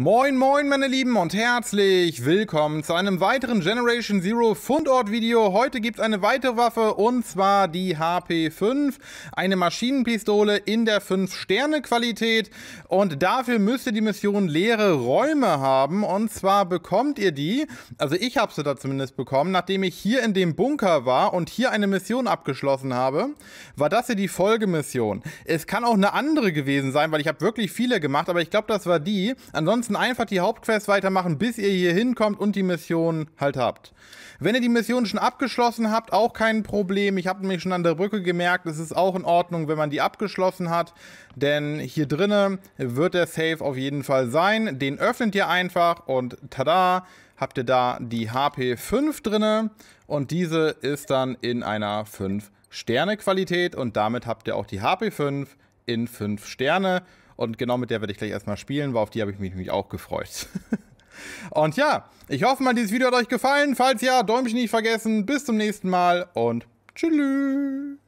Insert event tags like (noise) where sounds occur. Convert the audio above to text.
Moin moin meine Lieben und herzlich willkommen zu einem weiteren Generation Zero Fundort Video. Heute gibt es eine weitere Waffe und zwar die HP5, eine Maschinenpistole in der 5 Sterne Qualität und dafür müsst ihr die Mission leere Räume haben und zwar bekommt ihr die, also ich habe sie da zumindest bekommen, nachdem ich hier in dem Bunker war und hier eine Mission abgeschlossen habe, war das hier die Folgemission. Es kann auch eine andere gewesen sein, weil ich habe wirklich viele gemacht, aber ich glaube das war die. Ansonsten ansonsten einfach die Hauptquest weitermachen, bis ihr hier hinkommt und die Mission halt habt. Wenn ihr die Mission schon abgeschlossen habt, auch kein Problem. Ich habe nämlich schon an der Brücke gemerkt, es ist auch in Ordnung, wenn man die abgeschlossen hat. Denn hier drinnen wird der Safe auf jeden Fall sein. Den öffnet ihr einfach und tada, habt ihr da die HP 5 drinne. Und diese ist dann in einer 5 Sterne Qualität und damit habt ihr auch die HP 5 in 5 Sterne. Und genau mit der werde ich gleich erstmal spielen, weil auf die habe ich mich nämlich auch gefreut. (laughs) und ja, ich hoffe mal, dieses Video hat euch gefallen. Falls ja, Däumchen nicht vergessen. Bis zum nächsten Mal und tschüss.